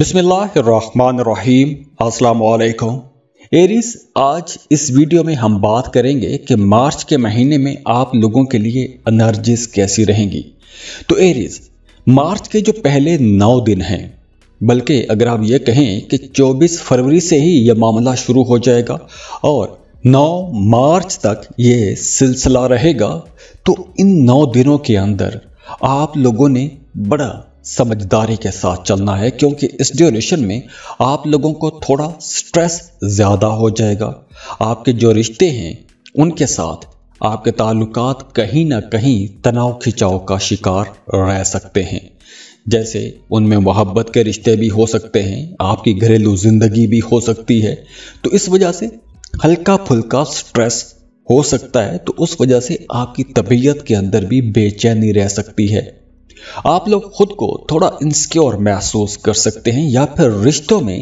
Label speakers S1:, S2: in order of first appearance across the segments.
S1: बिस्मिल्लाहिर्रहमानिर्रहीम अस्सलाम वालेकुम एरिस आज इस वीडियो में हम बात करेंगे कि मार्च के महीने में आप लोगों के लिए एनर्जीज कैसी रहेंगी तो एरिस मार्च के जो पहले नौ दिन हैं बल्कि अगर आप ये कहें कि 24 फरवरी से ही यह मामला शुरू हो जाएगा और 9 मार्च तक ये सिलसिला रहेगा तो इन नौ दिनों के अंदर आप लोगों ने बड़ा समझदारी के साथ चलना है क्योंकि इस ड्यूरेशन में आप लोगों को थोड़ा स्ट्रेस ज़्यादा हो जाएगा आपके जो रिश्ते हैं उनके साथ आपके ताल्लुकात कहीं ना कहीं तनाव खिंचाव का शिकार रह सकते हैं जैसे उनमें मोहब्बत के रिश्ते भी हो सकते हैं आपकी घरेलू ज़िंदगी भी हो सकती है तो इस वजह से हल्का फुल्का स्ट्रेस हो सकता है तो उस वजह से आपकी तबीयत के अंदर भी बेचैनी रह सकती है आप लोग खुद को थोड़ा इंसिक्योर महसूस कर सकते हैं या फिर रिश्तों में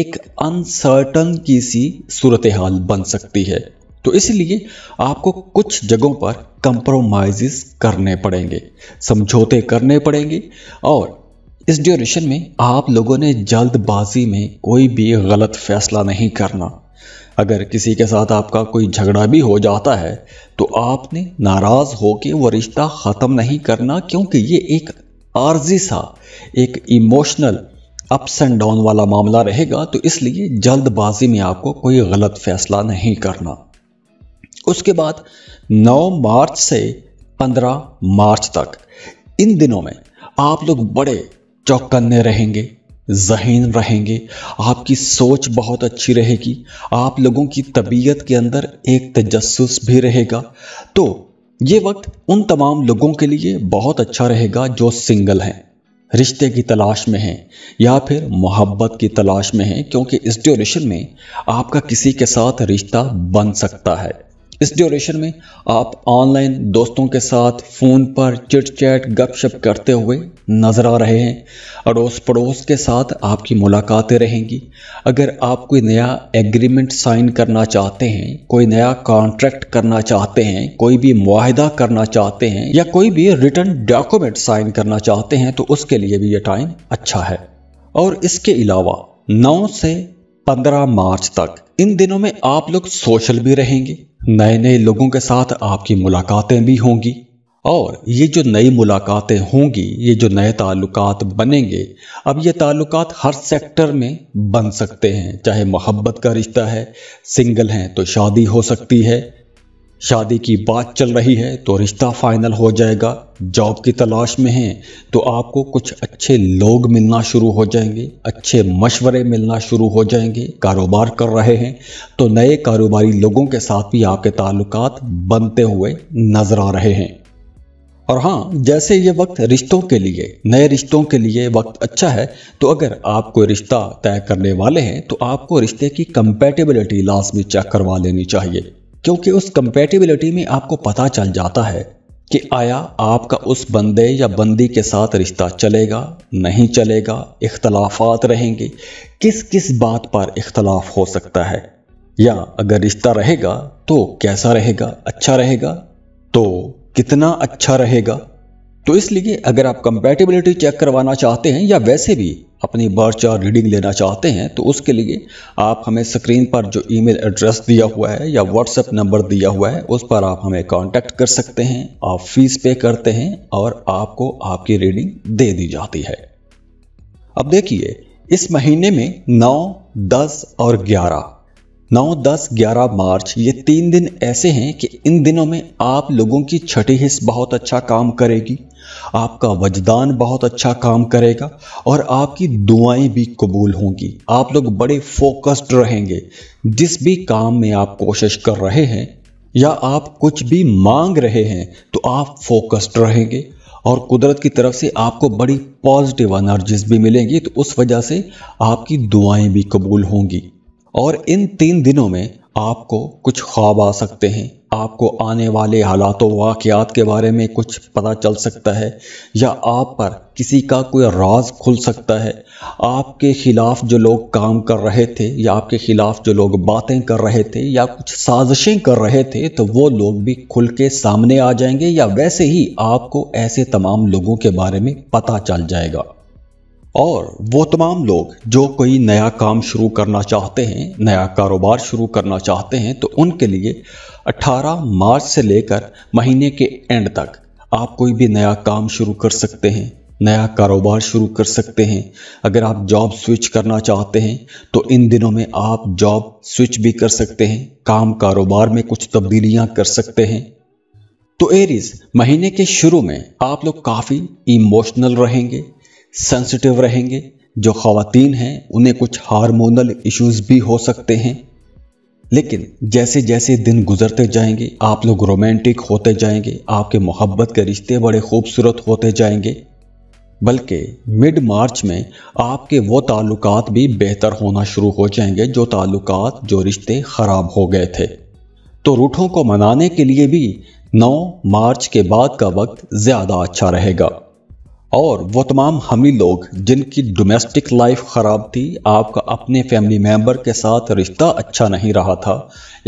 S1: एक अनसर्टन की सी सूरत हाल बन सकती है तो इसलिए आपको कुछ जगहों पर कंप्रोमाइज़ करने पड़ेंगे समझौते करने पड़ेंगे और इस ड्यूरेशन में आप लोगों ने जल्दबाजी में कोई भी गलत फैसला नहीं करना अगर किसी के साथ आपका कोई झगड़ा भी हो जाता है तो आपने नाराज़ होकर वो रिश्ता ख़त्म नहीं करना क्योंकि ये एक आर्जी सा एक इमोशनल अप्स एंड डाउन वाला मामला रहेगा तो इसलिए जल्दबाजी में आपको कोई गलत फैसला नहीं करना उसके बाद 9 मार्च से 15 मार्च तक इन दिनों में आप लोग बड़े चौकन्ने रहेंगे जहन रहेंगे आपकी सोच बहुत अच्छी रहेगी आप लोगों की तबीयत के अंदर एक तजस्स भी रहेगा तो ये वक्त उन तमाम लोगों के लिए बहुत अच्छा रहेगा जो सिंगल हैं रिश्ते की तलाश में हैं या फिर मोहब्बत की तलाश में हैं क्योंकि इस ड्यूरेशन में आपका किसी के साथ रिश्ता बन सकता है इस ड्यूरेशन में आप ऑनलाइन दोस्तों के साथ फ़ोन पर चिट चैट गपशप करते हुए नज़र आ रहे हैं अड़ोस पड़ोस के साथ आपकी मुलाकातें रहेंगी अगर आप कोई नया एग्रीमेंट साइन करना चाहते हैं कोई नया कॉन्ट्रैक्ट करना चाहते हैं कोई भी माहदा करना चाहते हैं या कोई भी रिटर्न डॉक्यूमेंट साइन करना चाहते हैं तो उसके लिए भी ये टाइम अच्छा है और इसके अलावा नौ से पंद्रह मार्च तक इन दिनों में आप लोग सोशल भी रहेंगे नए नए लोगों के साथ आपकी मुलाकातें भी होंगी और ये जो नई मुलाकातें होंगी ये जो नए ताल्लुकात बनेंगे अब ये ताल्लुकात हर सेक्टर में बन सकते हैं चाहे मोहब्बत का रिश्ता है सिंगल हैं तो शादी हो सकती है शादी की बात चल रही है तो रिश्ता फाइनल हो जाएगा जॉब की तलाश में हैं तो आपको कुछ अच्छे लोग मिलना शुरू हो जाएंगे अच्छे मशवरे मिलना शुरू हो जाएंगे कारोबार कर रहे हैं तो नए कारोबारी लोगों के साथ भी आपके ताल्लुक बनते हुए नजर आ रहे हैं और हाँ जैसे ये वक्त रिश्तों के लिए नए रिश्तों के लिए वक्त अच्छा है तो अगर आप कोई रिश्ता तय करने वाले हैं तो आपको रिश्ते की कंपेटेबिलिटी लाजमी चेक करवा लेनी चाहिए क्योंकि उस कंपेटिबिलिटी में आपको पता चल जाता है कि आया आपका उस बंदे या बंदी के साथ रिश्ता चलेगा नहीं चलेगा इख्तलाफात रहेंगे किस किस बात पर इख्तलाफ हो सकता है या अगर रिश्ता रहेगा तो कैसा रहेगा अच्छा रहेगा तो कितना अच्छा रहेगा तो इसलिए अगर आप कंपेटिबिलिटी चेक करवाना चाहते हैं या वैसे भी अपनी बर्च और रीडिंग लेना चाहते हैं तो उसके लिए आप हमें स्क्रीन पर जो ईमेल एड्रेस दिया हुआ है या व्हाट्सएप नंबर दिया हुआ है उस पर आप हमें कांटेक्ट कर सकते हैं आप फीस पे करते हैं और आपको आपकी रीडिंग दे दी जाती है अब देखिए इस महीने में नौ दस और ग्यारह नौ दस ग्यारह मार्च ये तीन दिन ऐसे हैं कि इन दिनों में आप लोगों की छठी हिस्स बहुत अच्छा काम करेगी आपका वजदान बहुत अच्छा काम करेगा और आपकी दुआएं भी कबूल होंगी आप लोग बड़े फोकस्ड रहेंगे जिस भी काम में आप कोशिश कर रहे हैं या आप कुछ भी मांग रहे हैं तो आप फोकस्ड रहेंगे और कुदरत की तरफ से आपको बड़ी पॉजिटिव एनर्जीज भी मिलेंगी तो उस वजह से आपकी दुआएं भी कबूल होंगी और इन तीन दिनों में आपको कुछ ख्वाब आ सकते हैं आपको आने वाले हालातों वाक़ात के बारे में कुछ पता चल सकता है या आप पर किसी का कोई राज खुल सकता है आपके ख़िलाफ़ जो लोग काम कर रहे थे या आपके ख़िलाफ़ जो लोग बातें कर रहे थे या कुछ साजिशें कर रहे थे तो वो लोग भी खुल के सामने आ जाएंगे या वैसे ही आपको ऐसे तमाम लोगों के बारे में पता चल जाएगा और वो तमाम लोग जो कोई नया काम शुरू करना चाहते हैं नया कारोबार शुरू करना चाहते हैं तो उनके लिए 18 मार्च से लेकर महीने के एंड तक आप कोई भी नया काम शुरू कर सकते हैं नया कारोबार शुरू कर सकते हैं अगर आप जॉब स्विच करना चाहते हैं तो इन दिनों में आप जॉब स्विच भी कर सकते हैं काम कारोबार में कुछ तब्दीलियां कर सकते हैं तो एरिज महीने के शुरू में आप लोग काफ़ी इमोशनल रहेंगे सेंसिटिव रहेंगे जो खातन हैं उन्हें कुछ हार्मोनल इश्यूज भी हो सकते हैं लेकिन जैसे जैसे दिन गुजरते जाएंगे आप लोग रोमांटिक होते जाएंगे आपके मोहब्बत के रिश्ते बड़े खूबसूरत होते जाएंगे बल्कि मिड मार्च में आपके वो ताल्लुकात भी बेहतर होना शुरू हो जाएंगे जो ताल्लुकात जो रिश्ते ख़राब हो गए थे तो रूठों को मनाने के लिए भी 9 मार्च के बाद का वक्त ज़्यादा अच्छा रहेगा और वो तमाम हमी लोग जिनकी डोमेस्टिक लाइफ ख़राब थी आपका अपने फैमिली मेंबर के साथ रिश्ता अच्छा नहीं रहा था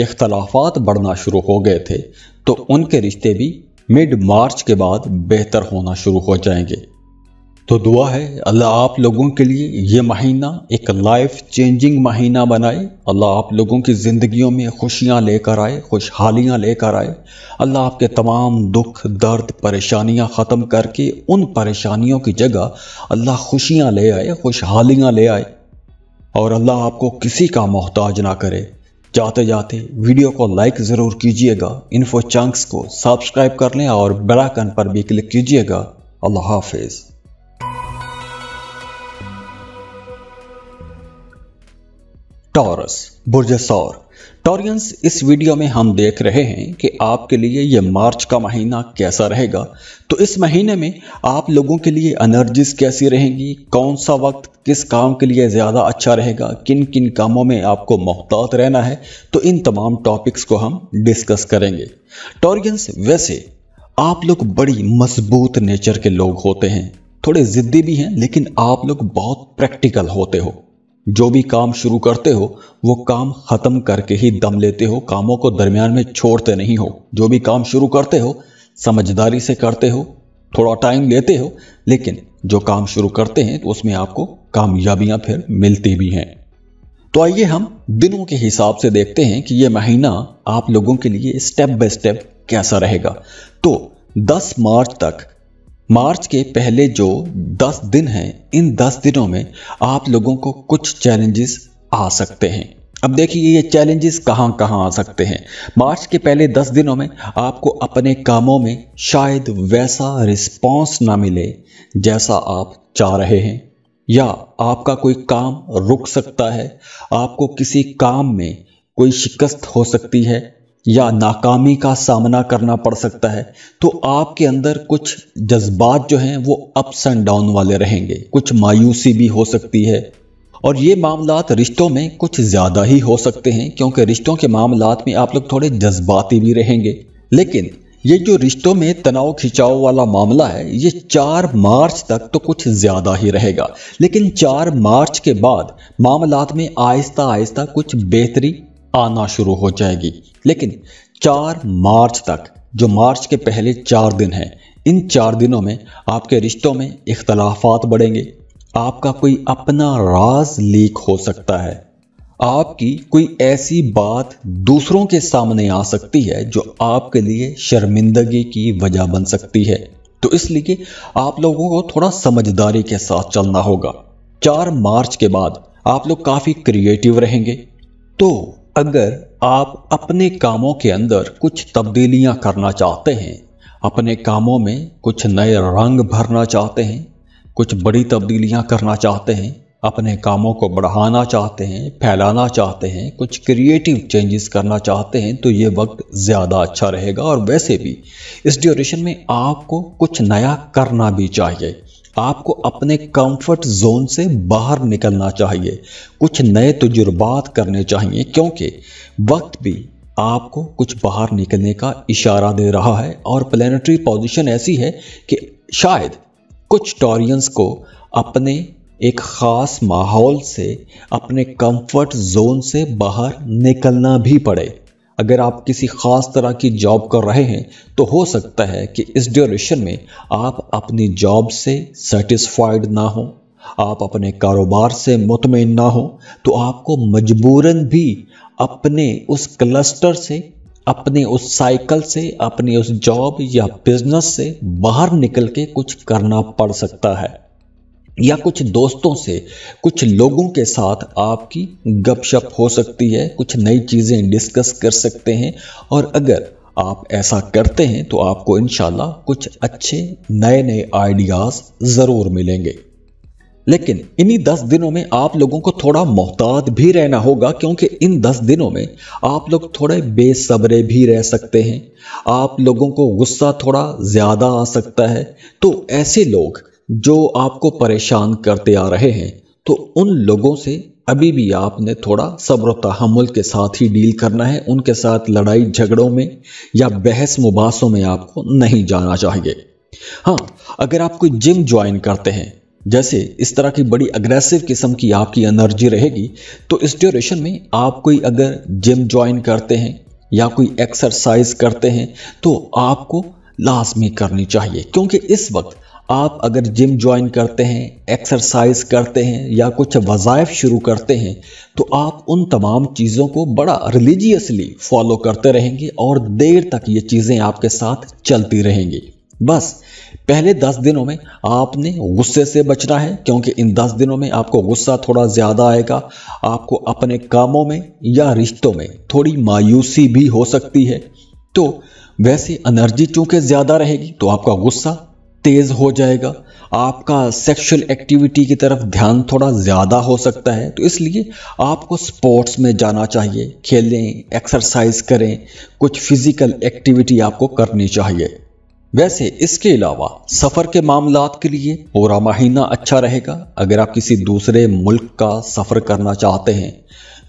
S1: इख्तलाफात बढ़ना शुरू हो गए थे तो उनके रिश्ते भी मिड मार्च के बाद बेहतर होना शुरू हो जाएंगे तो दुआ है अल्लाह आप लोगों के लिए ये महीना एक लाइफ चेंजिंग महीना बनाए अल्लाह आप लोगों की ज़िंदगियों में खुशियाँ लेकर आए खुशहालियाँ लेकर आए अल्लाह आपके तमाम दुख दर्द परेशानियाँ ख़त्म करके उन परेशानियों की जगह अल्लाह खुशियाँ ले आए खुशहालियाँ ले आए और अल्लाह आपको किसी का मोहताज ना करे जाते जाते वीडियो को लाइक ज़रूर कीजिएगा इन्फो चंक्स को सब्सक्राइब कर लें और बेलाइकन पर भी क्लिक कीजिएगा अल्लाह हाफिज़ टॉरस बुर्जसौर टॉरियंस इस वीडियो में हम देख रहे हैं कि आपके लिए यह मार्च का महीना कैसा रहेगा तो इस महीने में आप लोगों के लिए एनर्जीज कैसी रहेंगी कौन सा वक्त किस काम के लिए ज़्यादा अच्छा रहेगा किन किन कामों में आपको मोहतात रहना है तो इन तमाम टॉपिक्स को हम डिस्कस करेंगे टॉरियंस वैसे आप लोग बड़ी मजबूत नेचर के लोग होते हैं थोड़े ज़िद्दी भी हैं लेकिन आप लोग बहुत प्रैक्टिकल होते हो जो भी काम शुरू करते हो वो काम ख़त्म करके ही दम लेते हो कामों को दरमियान में छोड़ते नहीं हो जो भी काम शुरू करते हो समझदारी से करते हो थोड़ा टाइम लेते हो लेकिन जो काम शुरू करते हैं तो उसमें आपको कामयाबियां फिर मिलती भी हैं तो आइए हम दिनों के हिसाब से देखते हैं कि ये महीना आप लोगों के लिए स्टेप बाय स्टेप कैसा रहेगा तो 10 मार्च तक मार्च के पहले जो 10 दिन हैं इन 10 दिनों में आप लोगों को कुछ चैलेंजेस आ सकते हैं अब देखिए ये चैलेंजेस कहाँ कहाँ आ सकते हैं मार्च के पहले 10 दिनों में आपको अपने कामों में शायद वैसा रिस्पांस ना मिले जैसा आप चाह रहे हैं या आपका कोई काम रुक सकता है आपको किसी काम में कोई शिकस्त हो सकती है या नाकामी का सामना करना पड़ सकता है तो आपके अंदर कुछ जज्बात जो हैं वो अप्स एंड डाउन वाले रहेंगे कुछ मायूसी भी हो सकती है और ये मामला रिश्तों में कुछ ज़्यादा ही हो सकते हैं क्योंकि रिश्तों के मामला में आप लोग थोड़े जज्बाती भी रहेंगे लेकिन ये जो रिश्तों में तनाव खिंचाव वाला मामला है ये चार मार्च तक तो कुछ ज़्यादा ही रहेगा लेकिन चार मार्च के बाद मामला में आहिस्ता आहिस्ता कुछ बेहतरी आना शुरू हो जाएगी लेकिन चार मार्च तक जो मार्च के पहले चार दिन हैं इन चार दिनों में आपके रिश्तों में इख्तलाफात बढ़ेंगे आपका कोई अपना राज लीक हो सकता है आपकी कोई ऐसी बात दूसरों के सामने आ सकती है जो आपके लिए शर्मिंदगी की वजह बन सकती है तो इसलिए आप लोगों को थोड़ा समझदारी के साथ चलना होगा चार मार्च के बाद आप लोग काफ़ी क्रिएटिव रहेंगे तो अगर आप अपने कामों के अंदर कुछ तब्दीलियां करना चाहते हैं अपने कामों में कुछ नए रंग भरना चाहते हैं कुछ बड़ी तब्दीलियां करना चाहते हैं अपने कामों को बढ़ाना चाहते हैं फैलाना चाहते हैं कुछ क्रिएटिव चेंजेस करना चाहते हैं तो ये वक्त ज़्यादा अच्छा रहेगा और वैसे भी इस ड्यूरेशन में आपको कुछ नया करना भी चाहिए आपको अपने कंफर्ट जोन से बाहर निकलना चाहिए कुछ नए तजुर्बात करने चाहिए क्योंकि वक्त भी आपको कुछ बाहर निकलने का इशारा दे रहा है और प्लानिटरी पोजीशन ऐसी है कि शायद कुछ टॉरियंस को अपने एक ख़ास माहौल से अपने कंफर्ट जोन से बाहर निकलना भी पड़े अगर आप किसी खास तरह की जॉब कर रहे हैं तो हो सकता है कि इस ड्यूरेशन में आप अपनी जॉब से सेटिस्फाइड ना हो आप अपने कारोबार से मुतमिन ना हो तो आपको मजबूरन भी अपने उस क्लस्टर से अपने उस साइकिल से अपने उस जॉब या बिजनेस से बाहर निकल के कुछ करना पड़ सकता है या कुछ दोस्तों से कुछ लोगों के साथ आपकी गपशप हो सकती है कुछ नई चीज़ें डिस्कस कर सकते हैं और अगर आप ऐसा करते हैं तो आपको इन कुछ अच्छे नए नए आइडियाज़ ज़रूर मिलेंगे लेकिन इन्हीं दस दिनों में आप लोगों को थोड़ा मोहतात भी रहना होगा क्योंकि इन दस दिनों में आप लोग थोड़े बेसब्रे भी रह सकते हैं आप लोगों को गुस्सा थोड़ा ज़्यादा आ सकता है तो ऐसे लोग जो आपको परेशान करते आ रहे हैं तो उन लोगों से अभी भी आपने थोड़ा सब्र तहमुल के साथ ही डील करना है उनके साथ लड़ाई झगड़ों में या बहस मुबासों में आपको नहीं जाना चाहिए हाँ अगर आप कोई जिम ज्वाइन करते हैं जैसे इस तरह की बड़ी अग्रेसिव किस्म की आपकी एनर्जी रहेगी तो इस ड्यूरेशन में आप कोई अगर जिम ज्वाइन करते हैं या कोई एक्सरसाइज करते हैं तो आपको लाजमी करनी चाहिए क्योंकि इस वक्त आप अगर जिम ज्वाइन करते हैं एक्सरसाइज करते हैं या कुछ वज़ायफ़ शुरू करते हैं तो आप उन तमाम चीज़ों को बड़ा रिलीजियसली फॉलो करते रहेंगे और देर तक ये चीज़ें आपके साथ चलती रहेंगी बस पहले दस दिनों में आपने गुस्से से बचना है क्योंकि इन दस दिनों में आपको गुस्सा थोड़ा ज़्यादा आएगा आपको अपने कामों में या रिश्तों में थोड़ी मायूसी भी हो सकती है तो वैसे एनर्जी चूँकि ज़्यादा रहेगी तो आपका गुस्सा तेज़ हो जाएगा आपका सेक्सुअल एक्टिविटी की तरफ ध्यान थोड़ा ज़्यादा हो सकता है तो इसलिए आपको स्पोर्ट्स में जाना चाहिए खेलें एक्सरसाइज करें कुछ फिज़िकल एक्टिविटी आपको करनी चाहिए वैसे इसके अलावा सफ़र के मामला के लिए पूरा महीना अच्छा रहेगा अगर आप किसी दूसरे मुल्क का सफ़र करना चाहते हैं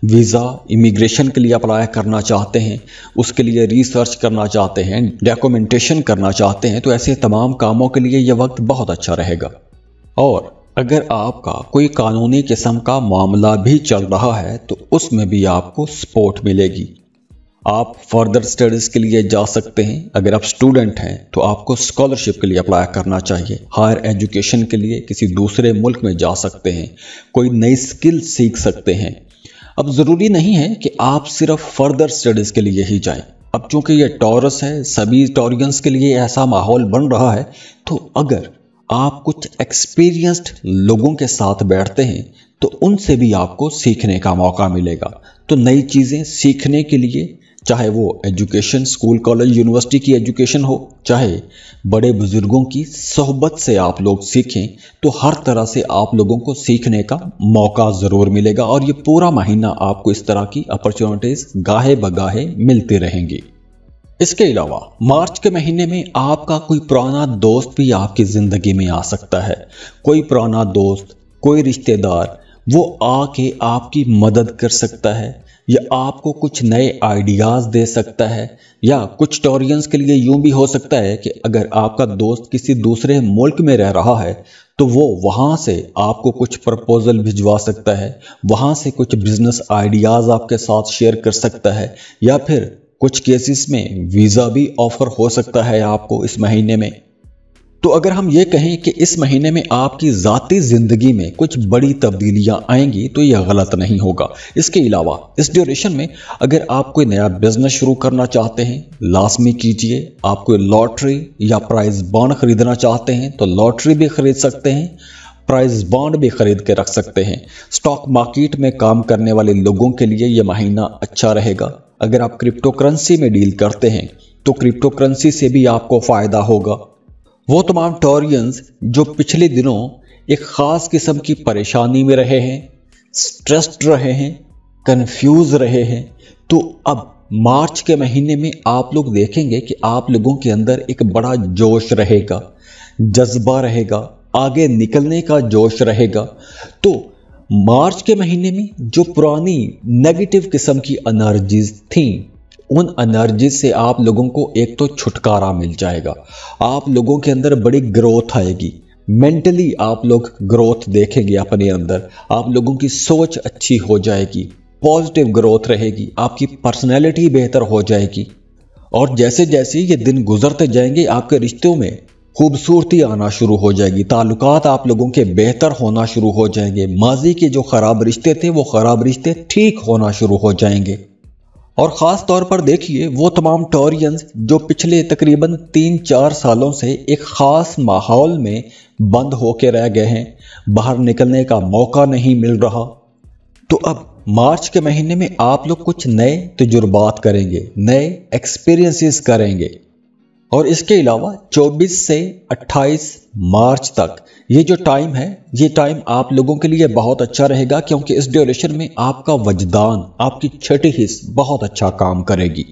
S1: वीज़ा इमिग्रेशन के लिए अप्लाई करना चाहते हैं उसके लिए रिसर्च करना चाहते हैं डॉक्यूमेंटेशन करना चाहते हैं तो ऐसे तमाम कामों के लिए यह वक्त बहुत अच्छा रहेगा और अगर आपका कोई कानूनी किस्म का मामला भी चल रहा है तो उसमें भी आपको सपोर्ट मिलेगी आप फर्दर स्टडीज़ के लिए जा सकते हैं अगर आप स्टूडेंट हैं तो आपको स्कॉलरशिप के लिए अप्लाई करना चाहिए हायर एजुकेशन के लिए किसी दूसरे मुल्क में जा सकते हैं कोई नई स्किल सीख सकते हैं अब ज़रूरी नहीं है कि आप सिर्फ फर्दर स्टडीज़ के लिए ही जाएं अब चूंकि ये टॉरस है सभी टॉरियंस के लिए ऐसा माहौल बन रहा है तो अगर आप कुछ एक्सपीरियंस्ड लोगों के साथ बैठते हैं तो उनसे भी आपको सीखने का मौका मिलेगा तो नई चीज़ें सीखने के लिए चाहे वो एजुकेशन स्कूल कॉलेज यूनिवर्सिटी की एजुकेशन हो चाहे बड़े बुज़ुर्गों की सोहबत से आप लोग सीखें तो हर तरह से आप लोगों को सीखने का मौका ज़रूर मिलेगा और ये पूरा महीना आपको इस तरह की अपॉर्चुनिटीज़ गाहे बगाहे मिलती रहेंगी इसके अलावा मार्च के महीने में आपका कोई पुराना दोस्त भी आपकी ज़िंदगी में आ सकता है कोई पुराना दोस्त कोई रिश्तेदार वो आके आपकी मदद कर सकता है या आपको कुछ नए आइडियाज़ दे सकता है या कुछ टोरियंस के लिए यूं भी हो सकता है कि अगर आपका दोस्त किसी दूसरे मुल्क में रह रहा है तो वो वहाँ से आपको कुछ प्रपोज़ल भिजवा सकता है वहाँ से कुछ बिज़नेस आइडियाज़ आपके साथ शेयर कर सकता है या फिर कुछ केसेस में वीज़ा भी ऑफ़र हो सकता है आपको इस महीने में तो अगर हम ये कहें कि इस महीने में आपकी ज़ाती ज़िंदगी में कुछ बड़ी तब्दीलियां आएंगी तो यह गलत नहीं होगा इसके अलावा इस ड्यूरेशन में अगर आप कोई नया बिजनेस शुरू करना चाहते हैं लाजमी कीजिए आप कोई लॉटरी या प्राइज बॉन्ड खरीदना चाहते हैं तो लॉटरी भी खरीद सकते हैं प्राइस बॉन्ड भी खरीद के रख सकते हैं स्टॉक मार्केट में काम करने वाले लोगों के लिए यह महीना अच्छा रहेगा अगर आप क्रिप्टो करेंसी में डील करते हैं तो क्रिप्टो करेंसी से भी आपको फ़ायदा होगा वो तमाम टोरियंस जो पिछले दिनों एक ख़ास किस्म की परेशानी में रहे हैं स्ट्रेस्ड रहे हैं कंफ्यूज रहे हैं तो अब मार्च के महीने में आप लोग देखेंगे कि आप लोगों के अंदर एक बड़ा जोश रहेगा जज्बा रहेगा आगे निकलने का जोश रहेगा तो मार्च के महीने में जो पुरानी नेगेटिव किस्म की एनर्जीज थी उन एनर्जी से आप लोगों को एक तो छुटकारा मिल जाएगा आप लोगों के अंदर बड़ी ग्रोथ आएगी मेंटली आप लोग ग्रोथ देखेंगे अपने अंदर आप लोगों की सोच अच्छी हो जाएगी पॉजिटिव ग्रोथ रहेगी आपकी पर्सनैलिटी बेहतर हो जाएगी और जैसे जैसे ये दिन गुजरते जाएंगे आपके रिश्तों में खूबसूरती आना शुरू हो जाएगी ताल्लुकात आप लोगों के बेहतर होना शुरू हो जाएंगे माजी के जो ख़राब रिश्ते थे वो ख़राब रिश्ते ठीक होना शुरू हो जाएंगे और ख़ास तौर पर देखिए वो तमाम टोरियंस जो पिछले तकरीबन तीन चार सालों से एक ख़ास माहौल में बंद होके रह गए हैं बाहर निकलने का मौका नहीं मिल रहा तो अब मार्च के महीने में आप लोग कुछ नए तजुर्बात करेंगे नए एक्सपीरियंसेस करेंगे और इसके अलावा 24 से 28 मार्च तक ये जो टाइम है ये टाइम आप लोगों के लिए बहुत अच्छा रहेगा क्योंकि इस ड्यूरेशन में आपका वजदान आपकी छठी हिस्स बहुत अच्छा काम करेगी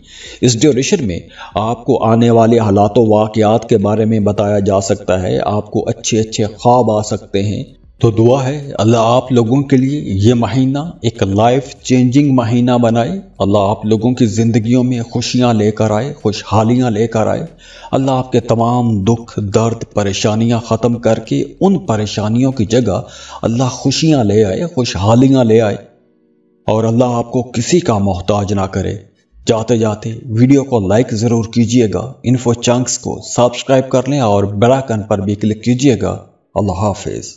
S1: इस ड्यूरेशन में आपको आने वाले हालात वाक़ात के बारे में बताया जा सकता है आपको अच्छे अच्छे ख्वाब आ सकते हैं तो दुआ है अल्लाह आप लोगों के लिए ये महीना एक लाइफ चेंजिंग महीना बनाए अल्लाह आप लोगों की ज़िंदगियों में खुशियाँ लेकर आए खुशहालियाँ लेकर आए अल्लाह आपके तमाम दुख दर्द परेशानियाँ ख़त्म करके उन परेशानियों की जगह अल्लाह खुशियाँ ले आए खुशहालियाँ ले आए और अल्लाह आपको किसी का मोहताज ना करे जाते जाते वीडियो को लाइक ज़रूर कीजिएगा इन्फो चंक्स को सब्सक्राइब कर लें और बेलाइकन पर भी क्लिक कीजिएगा अल्लाह हाफिज़